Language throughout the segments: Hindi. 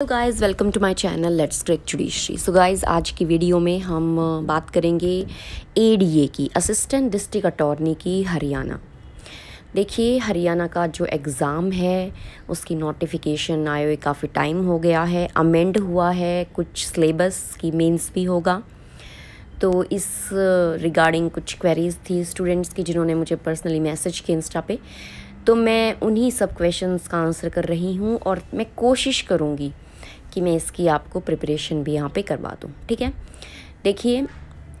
तो guys welcome to my channel let's crack judiciary so guys आज की वीडियो में हम बात करेंगे एडीए की असिस्टेंट डिस्ट्रिक्ट अटॉर्नी की हरियाणा देखिए हरियाणा का जो एग्ज़ाम है उसकी नोटिफिकेशन आए हुए काफ़ी टाइम हो गया है अमेंड हुआ है कुछ सिलेबस की मेंस भी होगा तो इस रिगार्डिंग कुछ क्वेरीज़ थी स्टूडेंट्स की जिन्होंने मुझे पर्सनली मैसेज किया इंस्टा पे तो मैं उन्हीं सब क्वेश्चंस का आंसर कर रही हूँ और मैं कोशिश करूँगी कि मैं इसकी आपको प्रिपरेशन भी यहाँ पे करवा दूँ ठीक है देखिए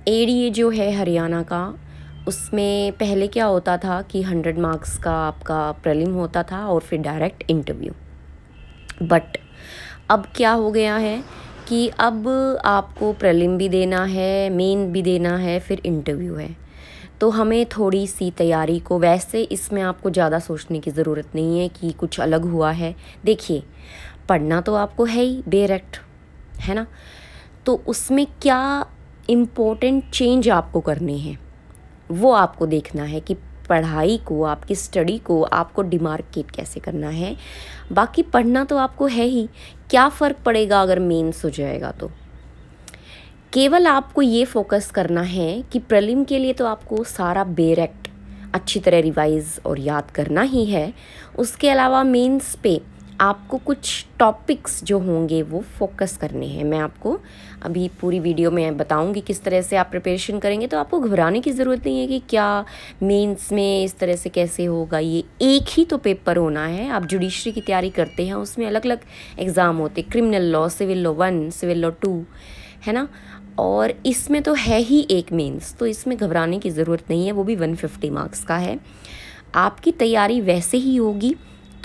ए जो है हरियाणा का उसमें पहले क्या होता था कि हंड्रेड मार्क्स का आपका प्रलिम होता था और फिर डायरेक्ट इंटरव्यू बट अब क्या हो गया है कि अब आपको प्रलिम भी देना है मेन भी देना है फिर इंटरव्यू है तो हमें थोड़ी सी तैयारी को वैसे इसमें आपको ज़्यादा सोचने की ज़रूरत नहीं है कि कुछ अलग हुआ है देखिए पढ़ना तो आपको है ही डायरेक्ट है ना तो उसमें क्या इम्पोर्टेंट चेंज आपको करने हैं वो आपको देखना है कि पढ़ाई को आपकी स्टडी को आपको डिमार्केट कैसे करना है बाकी पढ़ना तो आपको है ही क्या फ़र्क पड़ेगा अगर मेंस हो जाएगा तो केवल आपको ये फोकस करना है कि प्रलिम के लिए तो आपको सारा बेरेक्ट अच्छी तरह रिवाइज़ और याद करना ही है उसके अलावा मेंस पे आपको कुछ टॉपिक्स जो होंगे वो फोकस करने हैं मैं आपको अभी पूरी वीडियो में बताऊंगी किस तरह से आप प्रिपरेशन करेंगे तो आपको घबराने की ज़रूरत नहीं है कि क्या मेंस में इस तरह से कैसे होगा ये एक ही तो पेपर होना है आप जुडिशरी की तैयारी करते हैं उसमें अलग अलग एग्ज़ाम होते criminal law civil law one civil law two है ना और इसमें तो है ही एक मेन्स तो इसमें घबराने की ज़रूरत नहीं है वो भी वन मार्क्स का है आपकी तैयारी वैसे ही होगी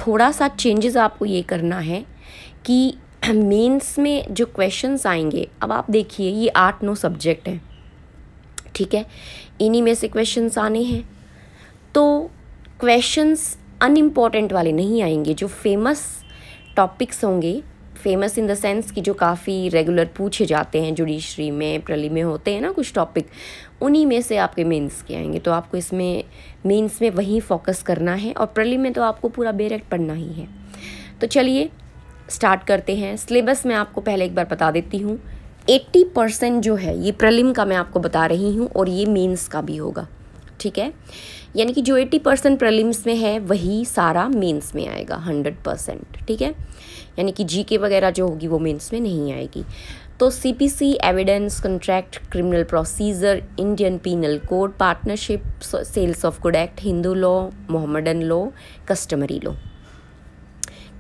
थोड़ा सा चेंजेस आपको ये करना है कि मेंस में जो क्वेश्चंस आएंगे अब आप देखिए ये आठ नौ सब्जेक्ट हैं ठीक है इन्हीं में से क्वेश्चंस आने हैं तो क्वेश्चंस अनइम्पॉर्टेंट वाले नहीं आएंगे जो फेमस टॉपिक्स होंगे फेमस इन द सेंस कि जो काफ़ी रेगुलर पूछे जाते हैं जुडिशरी में प्रली में होते हैं ना कुछ टॉपिक उन्हीं में से आपके मेंस के आएंगे तो आपको इसमें मेंस में वहीं फोकस करना है और प्रली में तो आपको पूरा बेरेक्ट पढ़ना ही है तो चलिए स्टार्ट करते हैं सिलेबस मैं आपको पहले एक बार बता देती हूँ 80 परसेंट जो है ये प्रलिम का मैं आपको बता रही हूँ और ये मेंस का भी होगा ठीक है यानी कि जो 80 परसेंट प्रलिम्स में है वही सारा मेंस में आएगा 100 परसेंट ठीक है यानी कि जीके वगैरह जो होगी वो मेंस में नहीं आएगी तो CPC evidence contract criminal procedure Indian penal code partnership sales of good act Hindu law Mohammedan law customary law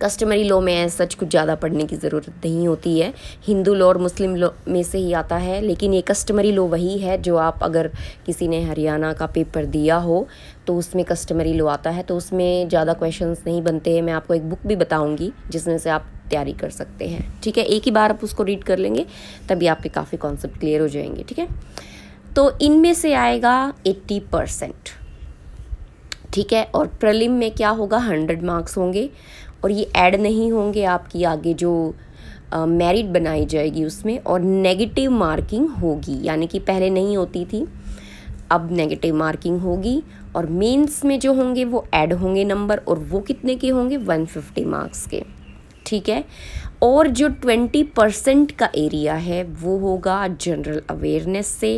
customary law में सच कुछ ज़्यादा पढ़ने की ज़रूरत नहीं होती है हिंदू लॉ और मुस्लिम लॉ में से ही आता है लेकिन ये कस्टमरी लॉ वही है जो आप अगर किसी ने हरियाणा का पेपर दिया हो तो उसमें कस्टमरी लो आता है तो उसमें ज़्यादा क्वेश्चंस नहीं बनते हैं मैं आपको एक बुक भी बताऊंगी जिसमें से आप तैयारी कर सकते हैं ठीक है एक ही बार आप उसको रीड कर लेंगे तभी आपके काफ़ी कॉन्सेप्ट क्लियर हो जाएंगे ठीक है तो इनमें से आएगा एट्टी परसेंट ठीक है और प्रलिम में क्या होगा हंड्रेड मार्क्स होंगे और ये ऐड नहीं होंगे आपकी आगे जो मेरिट बनाई जाएगी उसमें और नेगेटिव मार्किंग होगी यानी कि पहले नहीं होती थी अब नेगेटिव मार्किंग होगी और मेंस में जो होंगे वो ऐड होंगे नंबर और वो कितने के होंगे 150 मार्क्स के ठीक है और जो 20 परसेंट का एरिया है वो होगा जनरल अवेयरनेस से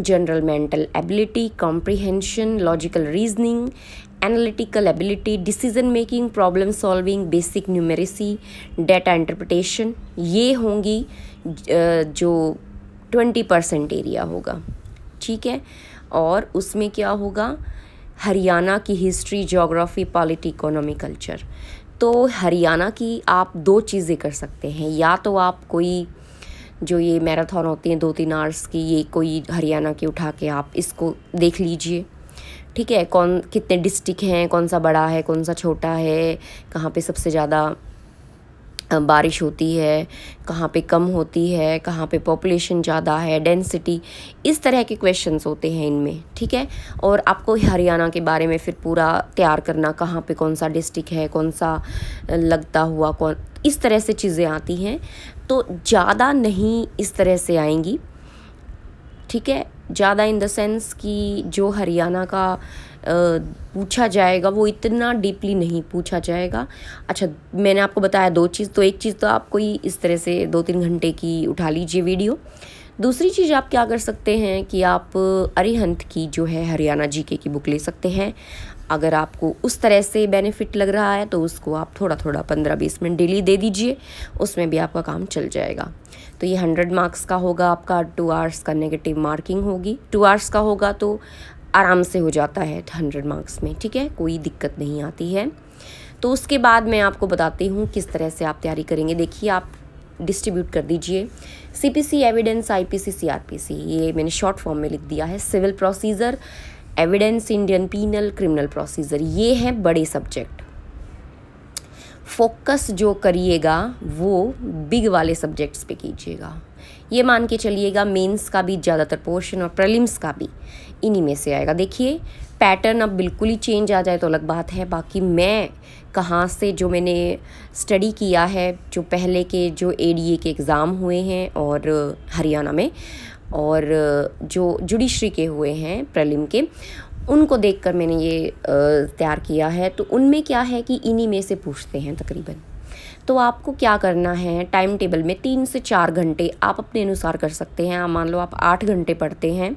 general mental ability comprehension logical reasoning analytical ability decision making problem solving basic numeracy data interpretation ये होंगी जो 20 परसेंट एरिया होगा ठीक है और उसमें क्या होगा हरियाणा की history geography polity economy culture तो हरियाणा की आप दो चीज़ें कर सकते हैं या तो आप कोई जो ये मैराथन होती हैं दो तीन आर्स की ये कोई हरियाणा की उठा के आप इसको देख लीजिए ठीक है कौन कितने डिस्ट्रिक्ट हैं कौन सा बड़ा है कौन सा छोटा है कहाँ पे सबसे ज़्यादा बारिश होती है कहाँ पे कम होती है कहाँ पे पॉपुलेशन ज़्यादा है डेंसिटी इस तरह के क्वेश्चंस होते हैं इनमें ठीक है और आपको हरियाणा के बारे में फिर पूरा तैयार करना कहाँ पे कौन सा डिस्ट्रिक्ट है कौन सा लगता हुआ कौन इस तरह से चीज़ें आती हैं तो ज़्यादा नहीं इस तरह से आएंगी ठीक है ज़्यादा इन देंस कि जो हरियाणा का पूछा जाएगा वो इतना डीपली नहीं पूछा जाएगा अच्छा मैंने आपको बताया दो चीज़ तो एक चीज़ तो आप कोई इस तरह से दो तीन घंटे की उठा लीजिए वीडियो दूसरी चीज़ आप क्या कर सकते हैं कि आप अरिहंत की जो है हरियाणा जी के की बुक ले सकते हैं अगर आपको उस तरह से बेनिफिट लग रहा है तो उसको आप थोड़ा थोड़ा पंद्रह बीस मिनट डेली दे दीजिए उसमें भी आपका काम चल जाएगा तो ये हंड्रेड मार्क्स का होगा आपका टू आवर्स का नेगेटिव मार्किंग होगी टू आवर्स का होगा तो आराम से हो जाता है हंड्रेड मार्क्स में ठीक है कोई दिक्कत नहीं आती है तो उसके बाद मैं आपको बताती हूँ किस तरह से आप तैयारी करेंगे देखिए आप डिस्ट्रीब्यूट कर दीजिए C P C evidence I P C C R P C ये मैंने शॉर्ट फॉर्म में लिख दिया है civil procedure evidence Indian penal criminal procedure ये हैं बड़े सब्जेक्ट फोकस जो करिएगा वो बिग वाले सब्जेक्ट्स पे कीजिएगा ये मान के चलिएगा मेंस का भी ज़्यादातर पोर्शन और प्रलिम्स का भी इन्हीं में से आएगा देखिए पैटर्न अब बिल्कुल ही चेंज आ जाए तो अलग बात है बाकी मैं कहाँ से जो मैंने स्टडी किया है जो पहले के जो ए के एग्ज़ाम हुए हैं और हरियाणा में और जो जुडिशरी के हुए हैं प्रलिम के उनको देखकर मैंने ये तैयार किया है तो उनमें क्या है कि इन्हीं में से पूछते हैं तकरीबन तो आपको क्या करना है टाइम टेबल में तीन से चार घंटे आप अपने अनुसार कर सकते हैं मान लो आप आठ घंटे पढ़ते हैं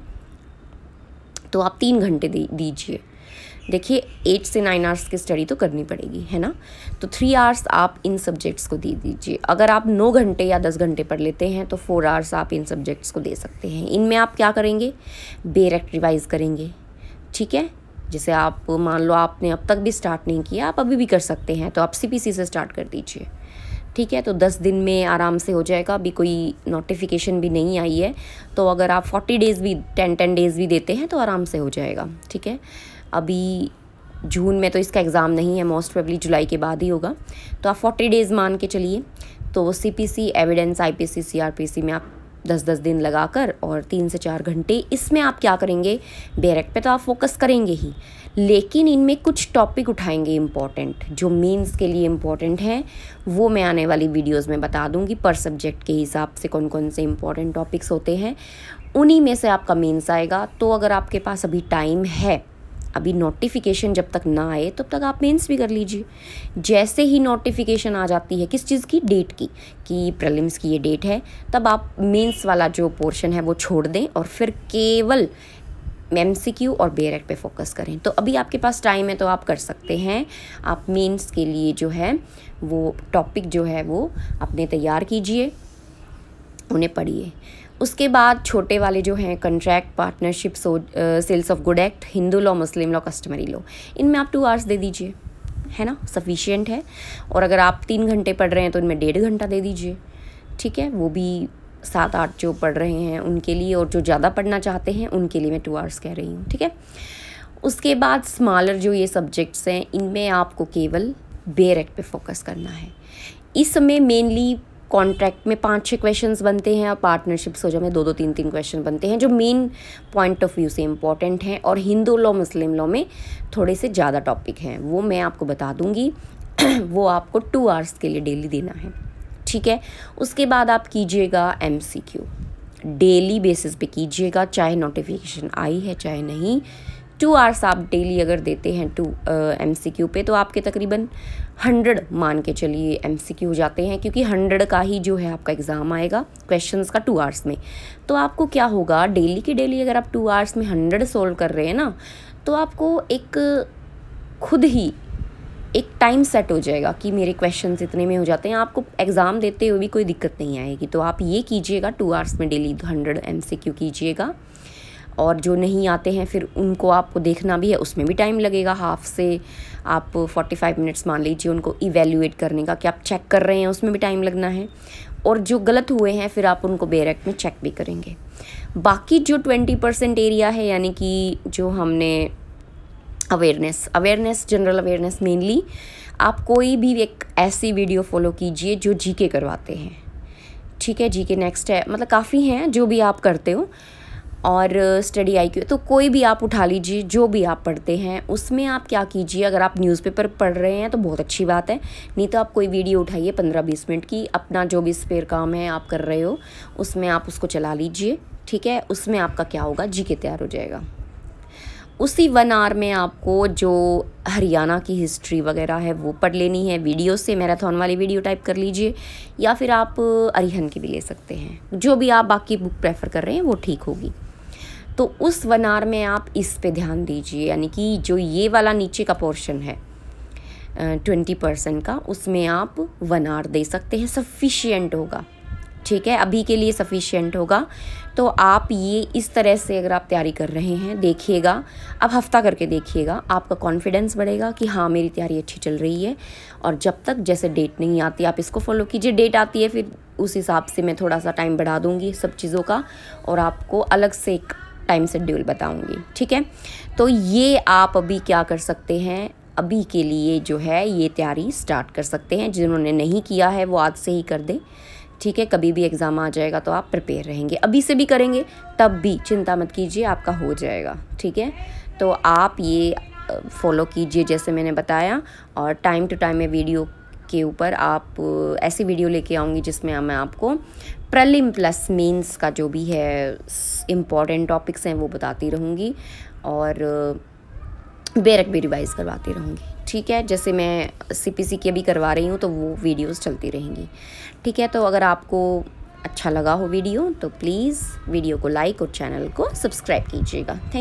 तो आप तीन घंटे दीजिए देखिए एट से नाइन आवर्स की स्टडी तो करनी पड़ेगी है ना तो थ्री आवर्स आप इन सब्जेक्ट्स को दे दीजिए अगर आप नौ घंटे या दस घंटे पढ़ लेते हैं तो फोर आवर्स आप इन सब्जेक्ट्स को दे सकते हैं इनमें आप क्या करेंगे बेरेक्ट रिवाइज करेंगे ठीक है जैसे आप मान लो आपने अब तक भी स्टार्ट नहीं किया आप अभी भी कर सकते हैं तो आप सी से स्टार्ट कर दीजिए ठीक है तो 10 दिन में आराम से हो जाएगा अभी कोई नोटिफिकेशन भी नहीं आई है तो अगर आप 40 डेज़ भी 10 10 डेज़ भी देते हैं तो आराम से हो जाएगा ठीक है अभी जून में तो इसका एग्ज़ाम नहीं है मोस्ट प्रोबली जुलाई के बाद ही होगा तो आप 40 डेज़ मान के चलिए तो C P C evidence I P C C R P C में आप दस दस दिन लगाकर और तीन से चार घंटे इसमें आप क्या करेंगे डायरेक्ट पे तो आप फोकस करेंगे ही लेकिन इनमें कुछ टॉपिक उठाएंगे इम्पॉर्टेंट जो मेंस के लिए इम्पॉर्टेंट हैं वो मैं आने वाली वीडियोस में बता दूंगी पर सब्जेक्ट के हिसाब से कौन कौन से इम्पॉर्टेंट टॉपिक्स होते हैं उन्हीं में से आपका मेंस आएगा तो अगर आपके पास अभी टाइम है अभी नोटिफिकेशन जब तक ना आए तब तक आप मेंस भी कर लीजिए जैसे ही नोटिफिकेशन आ जाती है किस चीज़ की डेट की कि प्रलिम्स की ये डेट है तब आप मेंस वाला जो पोर्शन है वो छोड़ दें और फिर केवल एम और बेर एक्ट पर फोकस करें तो अभी आपके पास टाइम है तो आप कर सकते हैं आप मेन्स के लिए जो है वो टॉपिक जो है वो अपने तैयार कीजिए उन्हें पढ़िए उसके बाद छोटे वाले जो हैं contract partnership so sales of good act Hindu law मुस्लिम लॉ कस्टमरी लॉ इनमें आप टू आवर्स दे दीजिए है ना सफिशियंट है और अगर आप तीन घंटे पढ़ रहे हैं तो इनमें डेढ़ घंटा दे दीजिए ठीक है वो भी सात आठ जो पढ़ रहे हैं उनके लिए और जो ज़्यादा पढ़ना चाहते हैं उनके लिए मैं टू आवर्स कह रही हूँ ठीक है उसके बाद स्मॉलर जो ये सब्जेक्ट्स हैं इनमें आपको केवल बेयर एक्ट पर फोकस करना है इस समय मेनली कॉन्ट्रैक्ट में पाँच छः क्वेश्चन बनते हैं और पार्टनरशिप सोचो में दो दो तीन तीन क्वेश्चन बनते हैं जो मेन पॉइंट ऑफ व्यू से इम्पॉर्टेंट हैं और हिंदू लॉ मुस्लिम लॉ में थोड़े से ज़्यादा टॉपिक हैं वो मैं आपको बता दूँगी वो आपको टू आवर्स के लिए डेली देना है ठीक है उसके बाद आप कीजिएगा M C Q daily basis पे कीजिएगा चाहे नोटिफिकेशन आई है चाहे नहीं टू आवर्स आप डेली अगर देते हैं टू एम सी क्यू पे तो आपके तकरीबन हंड्रेड मान के चलिए एम सी क्यू जाते हैं क्योंकि हंड्रेड का ही जो है आपका एग्ज़ाम आएगा क्वेश्चन का टू आवर्स में तो आपको क्या होगा डेली की डेली अगर आप टू आवर्स में हंड्रेड सोल्व कर रहे हैं ना तो आपको एक खुद ही एक टाइम सेट हो जाएगा कि मेरे क्वेश्चन इतने में हो जाते हैं आपको एग्ज़ाम देते हुए भी कोई दिक्कत नहीं आएगी तो आप ये कीजिएगा टू आवर्स में daily hundred M C Q कीजिएगा और जो नहीं आते हैं फिर उनको आपको देखना भी है उसमें भी टाइम लगेगा हाफ से आप 45 मिनट्स मान लीजिए उनको इवेल्यूएट करने का कि आप चेक कर रहे हैं उसमें भी टाइम लगना है और जो गलत हुए हैं फिर आप उनको बेरेक्ट में चेक भी करेंगे बाकी जो ट्वेंटी परसेंट एरिया है यानी कि जो हमने awareness awareness general awareness mainly आप कोई भी एक ऐसी वीडियो फॉलो कीजिए जो जीके करवाते हैं ठीक है जीके नेक्स्ट है मतलब काफ़ी हैं जो भी आप करते हो और स्टडी आई क्यू तो कोई भी आप उठा लीजिए जो भी आप पढ़ते हैं उसमें आप क्या कीजिए अगर आप न्यूज़पेपर पढ़ रहे हैं तो बहुत अच्छी बात है नहीं तो आप कोई वीडियो उठाइए पंद्रह बीस मिनट की अपना जो भी स्पेयर काम है आप कर रहे हो उसमें आप उसको चला लीजिए ठीक है उसमें आपका क्या होगा जी के तैयार हो जाएगा उसी वन आवर में आपको जो हरियाणा की हिस्ट्री वगैरह है वो पढ़ लेनी है वीडियो से मैराथन वाली वीडियो टाइप कर लीजिए या फिर आप अरिहन की भी ले सकते हैं जो भी आप बाकी बुक प्रेफर कर रहे हैं वो ठीक होगी तो उस वनार में आप इस पे ध्यान दीजिए यानी कि जो ये वाला नीचे का पोर्शन है ट्वेंटी परसेंट का उसमें आप वन आर दे सकते हैं सफिशियंट होगा ठीक है अभी के लिए सफिशियंट होगा तो आप ये इस तरह से अगर आप तैयारी कर रहे हैं देखिएगा अब हफ्ता करके देखिएगा आपका कॉन्फिडेंस बढ़ेगा कि हाँ मेरी तैयारी अच्छी चल रही है और जब तक जैसे डेट नहीं आती आप इसको फॉलो कीजिए डेट आती है फिर उस हिसाब से मैं थोड़ा सा टाइम बढ़ा दूँगी सब चीज़ों का और आपको अलग से एक टाइम शेड्यूल बताऊंगी ठीक है तो ये आप अभी क्या कर सकते हैं अभी के लिए जो है ये तैयारी स्टार्ट कर सकते हैं जिन्होंने नहीं किया है वो आज से ही कर दें ठीक है कभी भी एग्ज़ाम आ जाएगा तो आप प्रिपेयर रहेंगे अभी से भी करेंगे तब भी चिंता मत कीजिए आपका हो जाएगा ठीक है तो आप ये फॉलो कीजिए जैसे मैंने बताया और टाइम टू टाइम मैं वीडियो के ऊपर आप ऐसी वीडियो लेके आऊँगी जिसमें मैं आपको प्रलिम प्लस मेंस का जो भी है इम्पॉर्टेंट टॉपिक्स हैं वो बताती रहूँगी और बेरक भी रिवाइज़ करवाती रहूँगी ठीक है जैसे मैं सी की अभी करवा रही हूँ तो वो वीडियोस चलती रहेंगी ठीक है तो अगर आपको अच्छा लगा हो वीडियो तो प्लीज़ वीडियो को लाइक और चैनल को सब्सक्राइब कीजिएगा थैंक